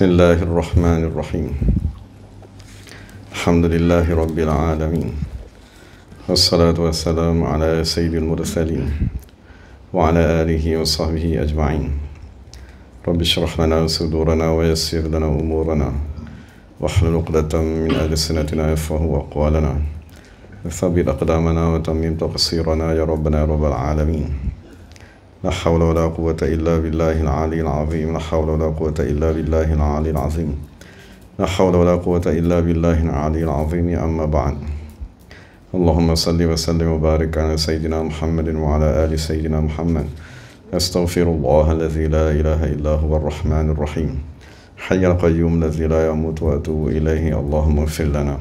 بسم الله الرحمن الرحيم الحمد لله رب العالمين والصلاة والسلام على سيد المرسلين وعلى آله وصحبه أجمعين رب اشرح لنا صدورنا ويسر لنا أمورنا واحلل عقدة من ألسنتنا يفقهوا أقوالنا وثبت أقدامنا وتمم تقصيرنا يا ربنا يا رب العالمين لا حول ولا قوة إلا بالله العلي العظيم لا حول ولا قوة إلا بالله العلي العظيم لا حول ولا قوة إلا بالله العلي العظيم أما بعد اللهم صل وسلم وبارك على سيدنا محمد وعلى آل سيدنا محمد أستغفر الله الذي لا إله إلا هو الرحمن الرحيم حي القيوم الذي لا يموت وأتوب إليه اللهم اغفر لنا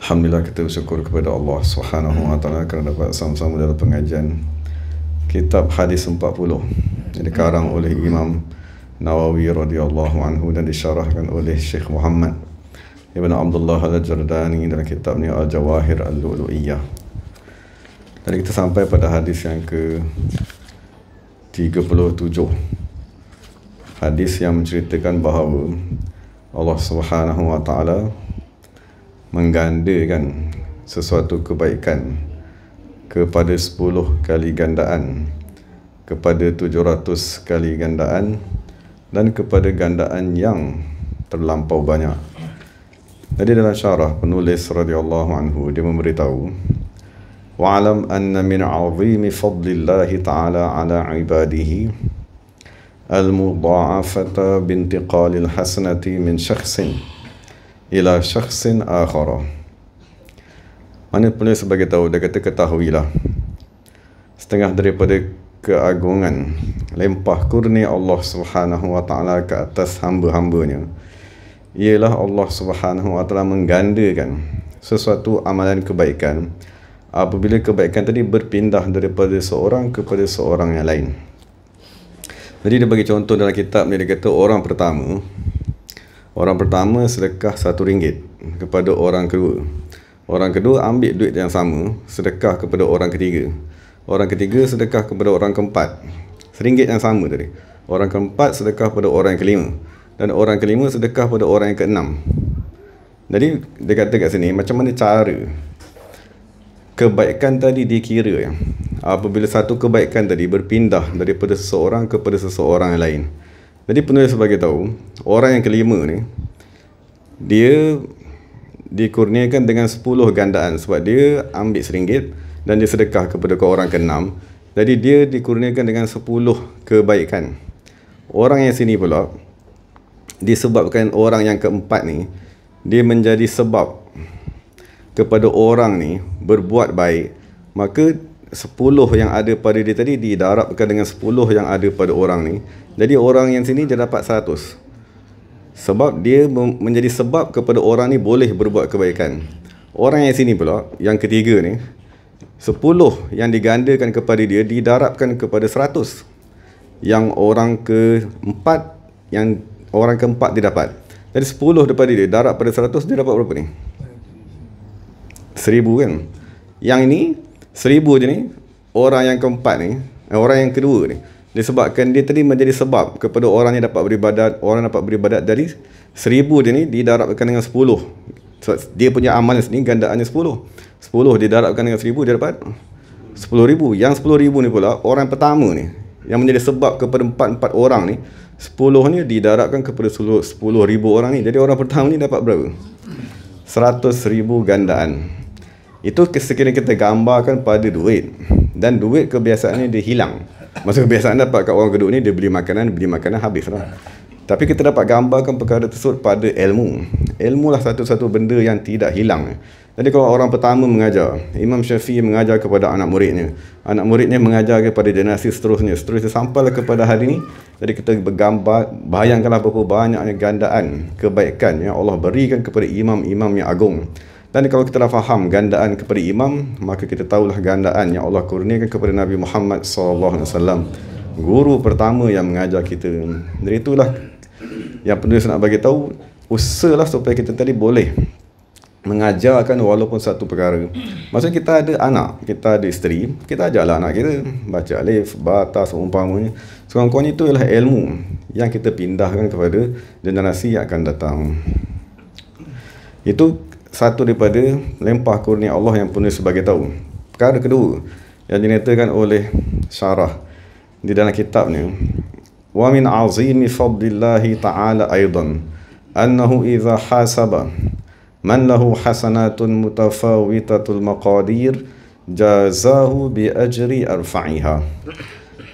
Alhamdulillah kita bersyukur kepada Allah Subhanahu Wa Taala kerana dapat sama-sama dalam pengajian kitab hadis 40 yang dikarang oleh Imam Nawawi radhiyallahu anhu dan disyarahkan oleh Syekh Muhammad Ibn Abdullah al-Jardani dalam kitab ni Al-Jawahir al-Lu'lu'iyah dan kita sampai pada hadis yang ke 37 hadis yang menceritakan bahawa Allah Subhanahu wa taala menggandakan sesuatu kebaikan kepada 10 kali gandaan kepada 700 kali gandaan dan kepada gandaan yang terlampau banyak jadi dalam syarah penulis radhiyallahu anhu dia memberitahu wa'lam anna min 'azimi fadlillahi ta'ala 'ala 'ibadihi al-mudha'afata bi intiqalil hasanati min syakhsin ila syakhsin akhara mana penulis sebagai tahu dia kata ketahuilah setengah daripada keagungan lempah kurnia Allah Subhanahu wa taala ke atas hamba-hambanya ialah Allah Subhanahu wa taala menggandakan sesuatu amalan kebaikan apabila kebaikan tadi berpindah daripada seorang kepada seorang yang lain jadi dia bagi contoh dalam kitab ni dia kata orang pertama orang pertama sedekah satu ringgit kepada orang kedua Orang kedua ambil duit yang sama, sedekah kepada orang ketiga. Orang ketiga sedekah kepada orang keempat. Seringgit yang sama tadi. Orang keempat sedekah kepada orang yang kelima. Dan orang kelima sedekah kepada orang yang keenam. Jadi dia kata kat sini macam mana cara kebaikan tadi dikira ya. Apabila satu kebaikan tadi berpindah daripada seseorang kepada seseorang yang lain. Jadi penulis sebagai tahu, orang yang kelima ni dia dikurniakan dengan 10 gandaan sebab dia ambil seringgit dan dia sedekah kepada orang keenam. Jadi dia dikurniakan dengan 10 kebaikan. Orang yang sini pula disebabkan orang yang keempat ni dia menjadi sebab kepada orang ni berbuat baik maka 10 yang ada pada dia tadi didarabkan dengan 10 yang ada pada orang ni jadi orang yang sini dia dapat sebab dia menjadi sebab kepada orang ni boleh berbuat kebaikan orang yang sini pula yang ketiga ni sepuluh yang digandakan kepada dia didarabkan kepada seratus. yang orang keempat yang orang keempat dia dapat jadi 10 daripada dia darab pada seratus dia dapat berapa ni Seribu kan yang ini seribu je ni orang yang keempat ni eh, orang yang kedua ni disebabkan dia tadi menjadi sebab kepada orang yang dapat beribadat orang dapat beribadat dari seribu dia ni didarabkan dengan sepuluh so, dia punya amalan sendiri gandaannya sepuluh sepuluh didarabkan dengan seribu dia dapat sepuluh ribu yang sepuluh ribu ni pula orang pertama ni yang menjadi sebab kepada empat-empat orang ni sepuluh ni didarabkan kepada sepuluh ribu orang ni jadi orang pertama ni dapat berapa seratus ribu gandaan itu sekiranya kita gambarkan pada duit dan duit kebiasaannya ni dia hilang Maksud kebiasaan dapat kat orang geduk ni dia beli makanan, beli makanan habis lah. Tapi kita dapat gambarkan perkara tersebut pada ilmu. Ilmu lah satu-satu benda yang tidak hilang. Jadi kalau orang pertama mengajar, Imam Syafi'i mengajar kepada anak muridnya. Anak muridnya mengajar kepada generasi seterusnya. Seterusnya sampai lah kepada hari ini. Jadi kita bergambar, bayangkanlah berapa banyaknya gandaan kebaikan yang Allah berikan kepada imam-imam yang agung. Dan kalau kita dah faham gandaan kepada imam, maka kita tahulah gandaan yang Allah kurniakan kepada Nabi Muhammad SAW. Guru pertama yang mengajar kita. Dari itulah yang penulis nak bagi tahu, usahlah supaya kita tadi boleh mengajarkan walaupun satu perkara. Maksudnya kita ada anak, kita ada isteri, kita ajarlah anak kita baca alif, batas, seumpamanya. Sekurang-kurangnya itu ialah ilmu yang kita pindahkan kepada generasi yang akan datang. Itu satu daripada lempah kurnia Allah yang penuh sebagai tahu. Perkara kedua yang dinyatakan oleh syarah di dalam kitabnya wa min azimi fadlillahi ta'ala aidan annahu idza hasaba man lahu hasanatun mutafawitatul maqadir jazahu bi ajri arfa'iha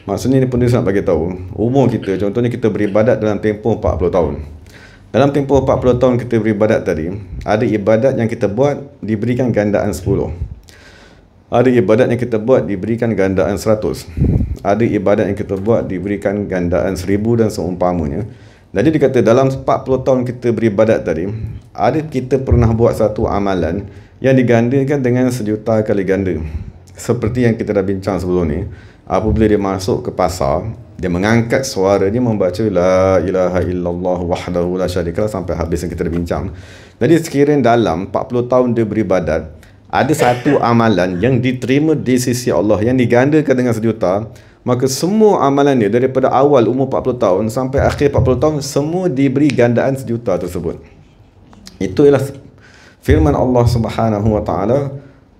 maksudnya ini penulis nak bagi tahu umur kita contohnya kita beribadat dalam tempoh 40 tahun dalam tempoh 40 tahun kita beribadat tadi, ada ibadat yang kita buat diberikan gandaan 10. Ada ibadat yang kita buat diberikan gandaan 100. Ada ibadat yang kita buat diberikan gandaan 1000 dan seumpamanya. Jadi dikata dalam 40 tahun kita beribadat tadi, ada kita pernah buat satu amalan yang digandakan dengan sejuta kali ganda. Seperti yang kita dah bincang sebelum ni, apabila dia masuk ke pasar, dia mengangkat suara dia membaca la ilaha illallah wahdahu la syarikalah sampai habis yang kita dah bincang. Jadi sekiranya dalam 40 tahun dia beribadat, ada satu amalan yang diterima di sisi Allah yang digandakan dengan sejuta, maka semua amalan dia daripada awal umur 40 tahun sampai akhir 40 tahun semua diberi gandaan sejuta tersebut. Itu ialah firman Allah Subhanahu wa taala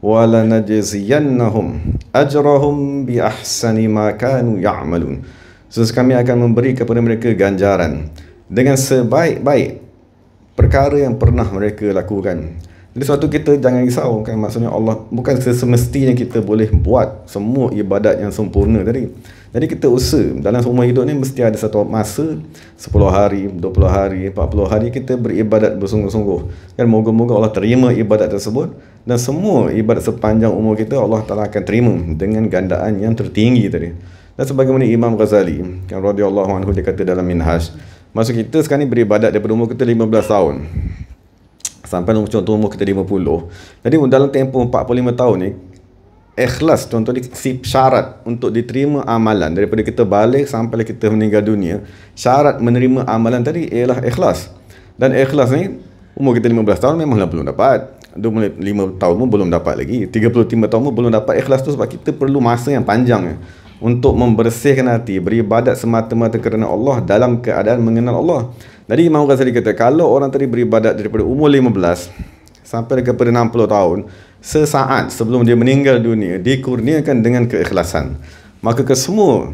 وَلَنَجْزِيَنَّهُمْ أَجْرَهُمْ بِأَحْسَنِ مَا كَانُوا يَعْمَلُونَ Sesuatu kami akan memberi kepada mereka ganjaran dengan sebaik-baik perkara yang pernah mereka lakukan. Jadi suatu kita jangan risau kan maksudnya Allah bukan semestinya kita boleh buat semua ibadat yang sempurna tadi. Jadi kita usaha dalam semua hidup ni mesti ada satu masa 10 hari, 20 hari, 40 hari kita beribadat bersungguh-sungguh. Dan moga-moga Allah terima ibadat tersebut dan semua ibadat sepanjang umur kita Allah Taala akan terima dengan gandaan yang tertinggi tadi. Dan sebagaimana Imam Ghazali kan radhiyallahu anhu dia kata dalam Minhaj, masa kita sekarang ni beribadat daripada umur kita 15 tahun sampai umur contoh umur kita 50. Jadi dalam tempoh 45 tahun ni ikhlas contoh ni syarat untuk diterima amalan daripada kita balik sampai kita meninggal dunia syarat menerima amalan tadi ialah ikhlas dan ikhlas ni umur kita 15 tahun memanglah belum dapat 25 tahun pun belum dapat lagi 35 tahun pun belum dapat ikhlas tu sebab kita perlu masa yang panjang untuk membersihkan hati beribadat semata-mata kerana Allah dalam keadaan mengenal Allah. Jadi Imam Ghazali kata kalau orang tadi beribadat daripada umur 15 sampai kepada 60 tahun sesaat sebelum dia meninggal dunia dikurniakan dengan keikhlasan. Maka kesemua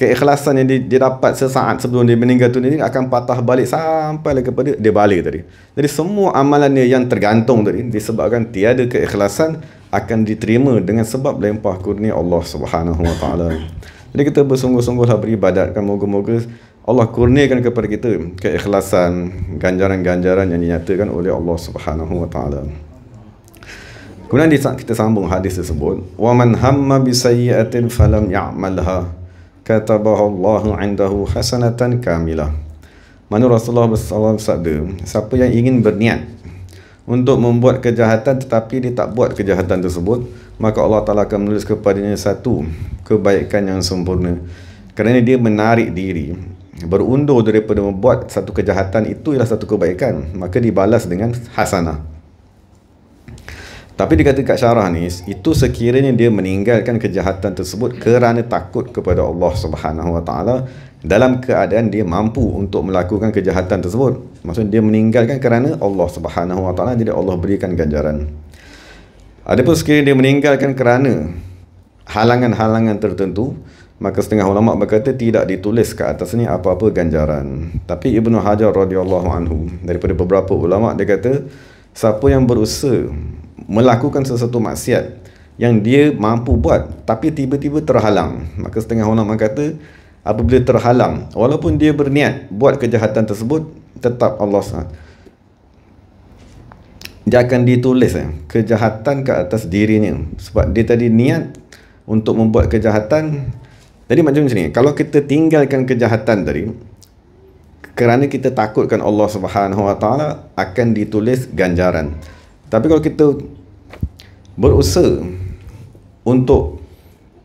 keikhlasan yang dia, dapat sesaat sebelum dia meninggal dunia ini akan patah balik sampai lah kepada dia balik tadi. Jadi semua amalannya yang tergantung tadi disebabkan tiada keikhlasan akan diterima dengan sebab lempah kurnia Allah Subhanahu Wa Taala. Jadi kita bersungguh-sungguhlah beribadat kan moga-moga Allah kurniakan kepada kita keikhlasan, ganjaran-ganjaran yang dinyatakan oleh Allah Subhanahu Wa Taala. Kemudian kita sambung hadis tersebut, "Wa man hamma bi sayyi'atin falam ya'malha, katabahu Allah 'indahu hasanatan kamilah." Mana Rasulullah sallallahu alaihi wasallam sabda, siapa yang ingin berniat untuk membuat kejahatan tetapi dia tak buat kejahatan tersebut maka Allah Ta'ala akan menulis kepadanya satu kebaikan yang sempurna kerana dia menarik diri berundur daripada membuat satu kejahatan itu ialah satu kebaikan maka dibalas dengan hasanah tapi dikatakan kat syarah ni itu sekiranya dia meninggalkan kejahatan tersebut kerana takut kepada Allah Subhanahu Wa Ta'ala dalam keadaan dia mampu untuk melakukan kejahatan tersebut maksudnya dia meninggalkan kerana Allah Subhanahu Wa Taala jadi Allah berikan ganjaran Ada adapun sekiranya dia meninggalkan kerana halangan-halangan tertentu maka setengah ulama berkata tidak ditulis ke atas ni apa-apa ganjaran tapi Ibnu Hajar radhiyallahu anhu daripada beberapa ulama dia kata siapa yang berusaha melakukan sesuatu maksiat yang dia mampu buat tapi tiba-tiba terhalang maka setengah ulama kata apabila terhalang walaupun dia berniat buat kejahatan tersebut tetap Allah SWT dia akan ditulis eh, kejahatan ke atas dirinya sebab dia tadi niat untuk membuat kejahatan jadi macam ni kalau kita tinggalkan kejahatan tadi kerana kita takutkan Allah Subhanahu Wa Taala akan ditulis ganjaran tapi kalau kita berusaha untuk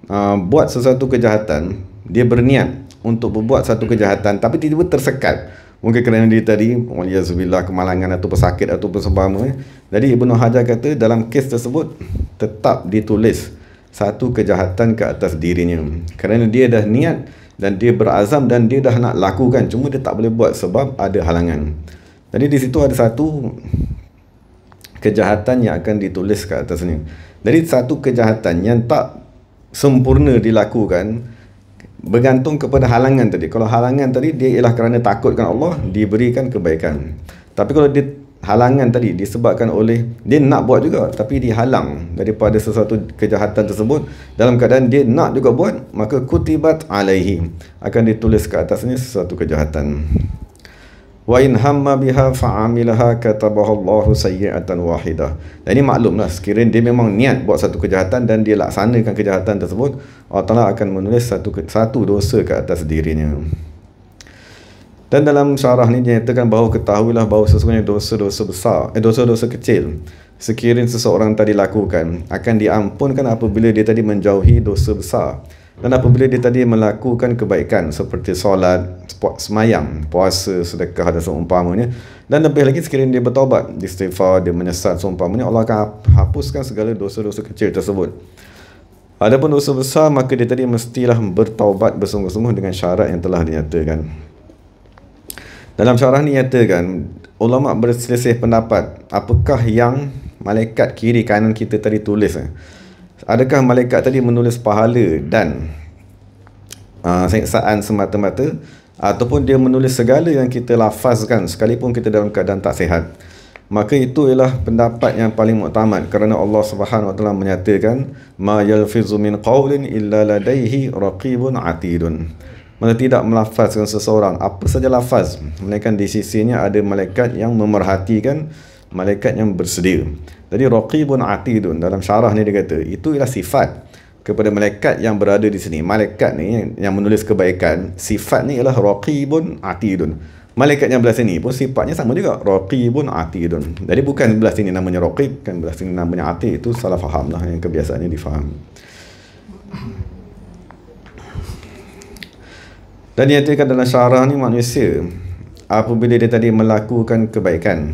uh, buat sesuatu kejahatan dia berniat untuk berbuat satu kejahatan tapi tiba-tiba tersekat mungkin kerana dia tadi waliyazubillah kemalangan atau pesakit atau pesebama eh. jadi Ibnu Hajar kata dalam kes tersebut tetap ditulis satu kejahatan ke atas dirinya kerana dia dah niat dan dia berazam dan dia dah nak lakukan cuma dia tak boleh buat sebab ada halangan jadi di situ ada satu kejahatan yang akan ditulis ke atasnya jadi satu kejahatan yang tak sempurna dilakukan, bergantung kepada halangan tadi. Kalau halangan tadi dia ialah kerana takutkan Allah, diberikan kebaikan. Tapi kalau dia halangan tadi disebabkan oleh dia nak buat juga tapi dihalang daripada sesuatu kejahatan tersebut dalam keadaan dia nak juga buat maka kutibat alaihi akan ditulis ke atasnya sesuatu kejahatan Wa وَإِنْ هَمَّ بِهَا فَعَمِلَهَا كَتَبَهُ Allahu سَيِّئَةً وَحِدَةً Dan ini maklumlah sekiranya dia memang niat buat satu kejahatan dan dia laksanakan kejahatan tersebut Allah Ta'ala akan menulis satu satu dosa ke atas dirinya dan dalam syarah ini dinyatakan bahawa ketahuilah bahawa sesungguhnya dosa-dosa besar, eh, dosa-dosa kecil sekiranya seseorang tadi lakukan akan diampunkan apabila dia tadi menjauhi dosa besar dan apabila dia tadi melakukan kebaikan seperti solat, semayang, puasa, sedekah dan seumpamanya Dan lebih lagi sekiranya dia bertobat, dia istighfar, dia menyesat, seumpamanya Allah akan hapuskan segala dosa-dosa kecil tersebut Adapun dosa besar maka dia tadi mestilah bertaubat bersungguh-sungguh dengan syarat yang telah dinyatakan Dalam syarah ni nyatakan Ulama berselesih pendapat Apakah yang malaikat kiri kanan kita tadi tulis eh? Adakah malaikat tadi menulis pahala dan uh, ah, seksaan semata-mata ataupun dia menulis segala yang kita lafazkan sekalipun kita dalam keadaan tak sihat? Maka itu ialah pendapat yang paling muktamad kerana Allah Subhanahu Wa Taala menyatakan ma yalfizu min qawlin illa ladaihi raqibun atidun. Maka tidak melafazkan seseorang apa saja lafaz melainkan di sisinya ada malaikat yang memerhatikan malaikat yang bersedia. Jadi raqibun atidun dalam syarah ni dia kata itu ialah sifat kepada malaikat yang berada di sini. Malaikat ni yang menulis kebaikan, sifat ni ialah raqibun atidun. Malaikat yang belas ini pun sifatnya sama juga raqibun atidun. Jadi bukan belas ini namanya raqib kan belas ini namanya ati itu salah faham lah yang kebiasaannya difaham. Dan yang dia dalam syarah ni manusia apabila dia tadi melakukan kebaikan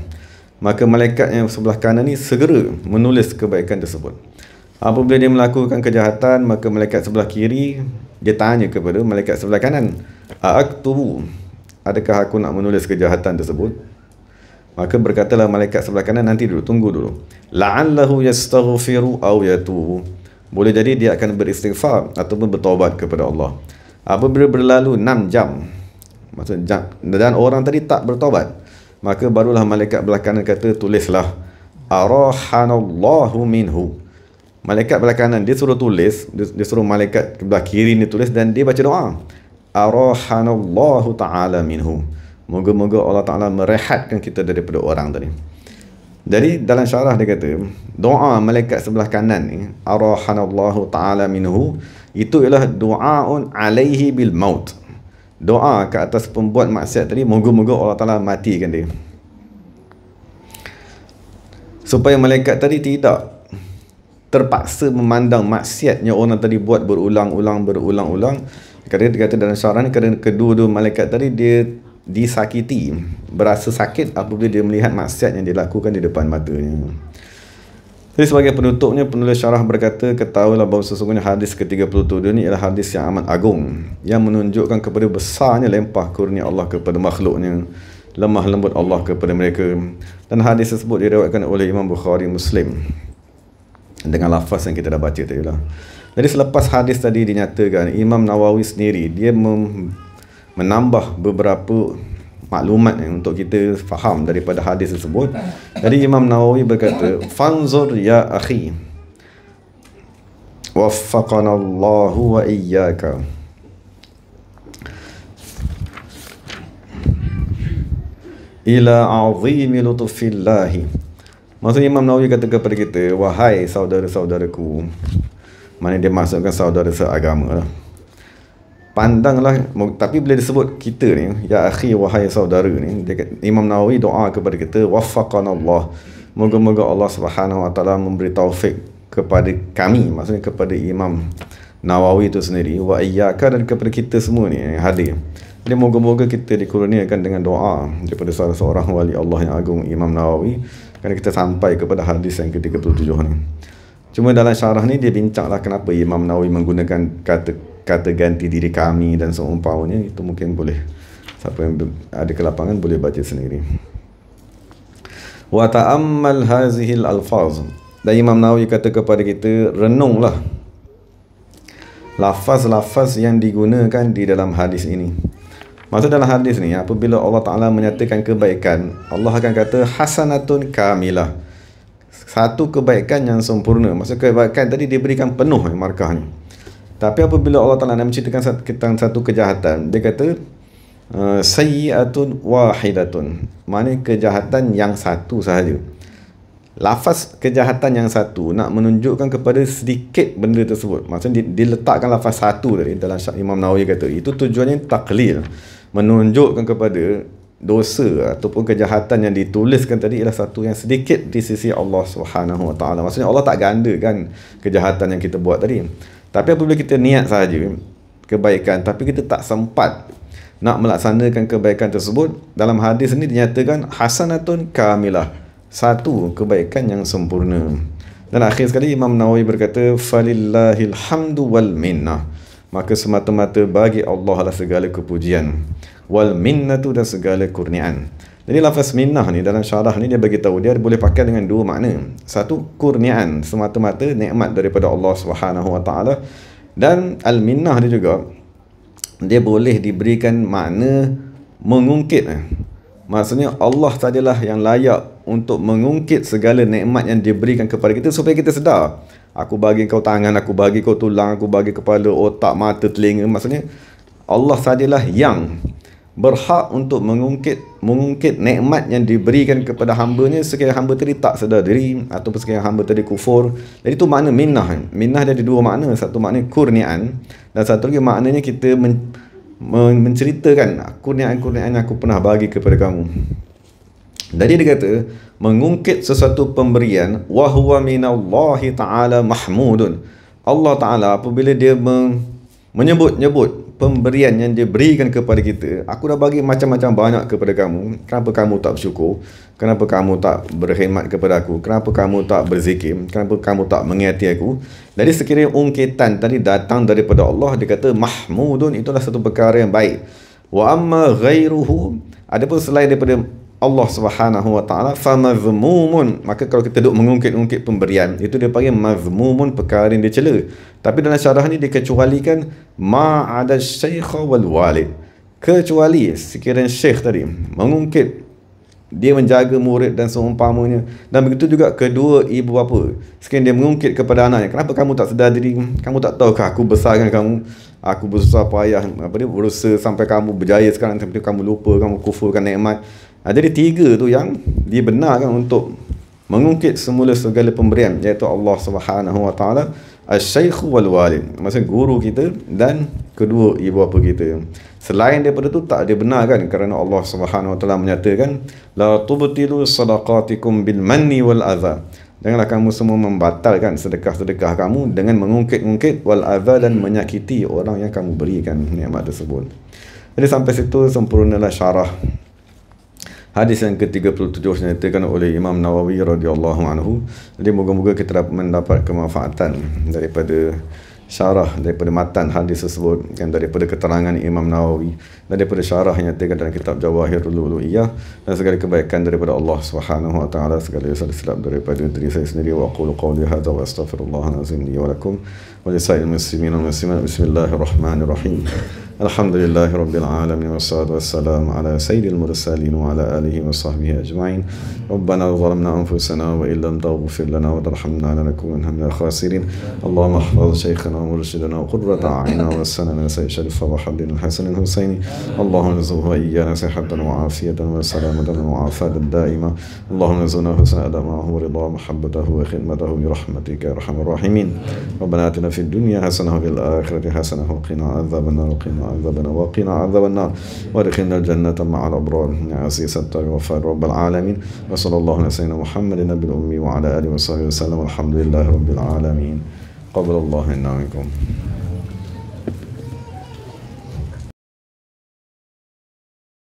maka malaikat yang sebelah kanan ni segera menulis kebaikan tersebut apabila dia melakukan kejahatan maka malaikat sebelah kiri dia tanya kepada malaikat sebelah kanan aktubu adakah aku nak menulis kejahatan tersebut maka berkatalah malaikat sebelah kanan nanti dulu tunggu dulu la'allahu yastaghfiru aw yatubu boleh jadi dia akan beristighfar ataupun bertobat kepada Allah apabila berlalu 6 jam maksud dan orang tadi tak bertobat maka barulah malaikat belakangan kata tulislah arahanallahu minhu malaikat belakangan dia suruh tulis dia suruh malaikat sebelah kiri ni tulis dan dia baca doa arahanallahu taala minhu moga-moga Allah taala merehatkan kita daripada orang tadi jadi dalam syarah dia kata doa malaikat sebelah kanan ni arahanallahu taala minhu itu ialah doaun alaihi bil maut doa ke atas pembuat maksiat tadi moga-moga Allah Taala matikan dia supaya malaikat tadi tidak terpaksa memandang maksiat yang orang tadi buat berulang-ulang berulang-ulang kerana dia kata dalam syarah kerana kedua-dua malaikat tadi dia disakiti berasa sakit apabila dia melihat maksiat yang dilakukan di depan matanya jadi sebagai penutupnya penulis syarah berkata ketahuilah bahawa sesungguhnya hadis ke-37 ini ialah hadis yang amat agung yang menunjukkan kepada besarnya lempah kurnia Allah kepada makhluknya lemah lembut Allah kepada mereka dan hadis tersebut diriwayatkan oleh Imam Bukhari Muslim dengan lafaz yang kita dah baca tadi lah jadi selepas hadis tadi dinyatakan Imam Nawawi sendiri dia menambah beberapa maklumat eh, untuk kita faham daripada hadis tersebut. Jadi Imam Nawawi berkata, "Fanzur ya akhi. Waffaqana Allah wa iyyaka." Ila azimi lutfillah. Maksudnya Imam Nawawi kata kepada kita, "Wahai saudara-saudaraku." Mana dia maksudkan saudara seagama lah pandanglah tapi bila disebut kita ni ya akhi wahai saudara ni dia, Imam Nawawi doa kepada kita waffaqan Allah moga-moga Allah Subhanahu wa taala memberi taufik kepada kami maksudnya kepada Imam Nawawi itu sendiri wa iyyaka dan kepada kita semua ni yang hadir dia moga-moga kita dikurniakan dengan doa daripada salah seorang wali Allah yang agung Imam Nawawi kerana kita sampai kepada hadis yang ke tujuh ni Cuma dalam syarah ni dia bincanglah kenapa Imam Nawawi menggunakan kata kata ganti diri kami dan seumpamanya itu mungkin boleh siapa yang ada ke lapangan boleh baca sendiri wa ta'ammal al alfaz dan Imam Nawawi kata kepada kita renunglah lafaz-lafaz yang digunakan di dalam hadis ini Maksud dalam hadis ni apabila Allah Taala menyatakan kebaikan Allah akan kata hasanatun kamilah satu kebaikan yang sempurna maksud kebaikan tadi diberikan penuh markahnya tapi apabila Allah Ta'ala nak menceritakan tentang satu kejahatan, dia kata, eh, Sayyiatun wahidatun. Maknanya kejahatan yang satu sahaja. Lafaz kejahatan yang satu nak menunjukkan kepada sedikit benda tersebut. Maksudnya diletakkan lafaz satu tadi dalam Syak Imam Nawawi kata. Itu tujuannya taklil. Menunjukkan kepada dosa ataupun kejahatan yang dituliskan tadi ialah satu yang sedikit di sisi Allah Subhanahu Wa Taala. Maksudnya Allah tak ganda kan kejahatan yang kita buat tadi. Tapi apabila kita niat saja kebaikan tapi kita tak sempat nak melaksanakan kebaikan tersebut dalam hadis ini dinyatakan hasanatun kamilah satu kebaikan yang sempurna dan akhir sekali Imam Nawawi berkata falillahil hamdu wal minnah maka semata-mata bagi Allah lah segala kepujian wal minnatu dan segala kurnian jadi lafaz minnah ni dalam syarah ni dia bagi tahu dia boleh pakai dengan dua makna. Satu kurniaan semata-mata nikmat daripada Allah Subhanahu Wa Taala dan al minnah dia juga dia boleh diberikan makna mengungkit. Maksudnya Allah sajalah yang layak untuk mengungkit segala nikmat yang dia berikan kepada kita supaya kita sedar. Aku bagi kau tangan, aku bagi kau tulang, aku bagi kepala, otak, mata, telinga. Maksudnya Allah sajalah yang berhak untuk mengungkit mengungkit nikmat yang diberikan kepada hambanya sekiranya hamba tadi tak sedar diri ataupun sekiranya hamba tadi kufur jadi itu makna minnah minnah ada dua makna satu makna kurnian dan satu lagi maknanya kita men, men, menceritakan kurnian-kurnian yang aku pernah bagi kepada kamu jadi dia kata mengungkit sesuatu pemberian wahuwa minallahi ta'ala mahmudun Allah Ta'ala apabila dia menyebut-nyebut pemberian yang dia berikan kepada kita. Aku dah bagi macam-macam banyak kepada kamu. Kenapa kamu tak bersyukur? Kenapa kamu tak berkhidmat kepada aku? Kenapa kamu tak berzikir? Kenapa kamu tak mengerti aku? Jadi sekiranya ungkitan tadi datang daripada Allah, dia kata mahmudun itulah satu perkara yang baik. Wa amma ghairuhu. pun selain daripada Allah Subhanahu Wa Taala fa mazmumun maka kalau kita duk mengungkit-ungkit pemberian itu dia panggil mazmumun perkara yang dicela tapi dalam syarah ni dikecualikan ma ada syekh wal walid kecuali sekiranya syekh tadi mengungkit dia menjaga murid dan seumpamanya dan begitu juga kedua ibu bapa sekiranya dia mengungkit kepada anaknya kenapa kamu tak sedar diri kamu tak tahu ke aku besarkan kamu aku bersusah payah apa dia berusaha sampai kamu berjaya sekarang tapi kamu lupa kamu kufurkan nikmat Ah, jadi tiga tu yang dibenarkan untuk mengungkit semula segala pemberian iaitu Allah Subhanahu Wa Taala asy-syaikh wal Wali, maksud guru kita dan kedua ibu bapa kita selain daripada itu tak ada benar kan kerana Allah Subhanahu Wa Taala menyatakan la tubtilu sadaqatikum bil manni wal adha janganlah kamu semua membatalkan sedekah-sedekah kamu dengan mengungkit-ungkit wal adha dan menyakiti orang yang kamu berikan nikmat tersebut jadi sampai situ sempurnalah syarah Hadis yang ke-37 dinyatakan oleh Imam Nawawi radhiyallahu anhu. Jadi moga-moga kita dapat mendapat kemanfaatan daripada syarah daripada matan hadis tersebut dan daripada keterangan Imam Nawawi dan daripada syarah yang tinggal dalam kitab Jawahirul Uluiyah dan segala kebaikan daripada Allah Subhanahu wa taala segala salam daripada diri saya sendiri wa qulu qawli hadza wa astaghfirullahal azim li wa lakum ولسائر المسلمين والمسلمات بسم الله الرحمن الرحيم الحمد لله رب العالمين والصلاة والسلام على سيد المرسلين وعلى آله وصحبه أجمعين ربنا ظلمنا أنفسنا وإن لم تغفر لنا وترحمنا لنكونن من الخاسرين اللهم احفظ شيخنا ومرشدنا وقرة أعيننا وسننا سيشرف وحبنا الحسن الحسيني اللهم ارزقه إيانا صحة وعافية وسلامة وعافاة دائمة اللهم ارزقنا حسن أدمه ورضاه ومحبته وخدمته برحمتك يا أرحم الراحمين ربنا آتنا في الدنيا حسنة وفي الآخرة حسنة وقنا عذاب النار وقنا عذاب النار وقنا عذاب النار وادخلنا الجنة مع الأبرار يا عزيز التغفر رب العالمين وصلى الله على سيدنا محمد النبي الأمي وعلى آله وصحبه وسلم والحمد لله رب العالمين قبل الله إنا منكم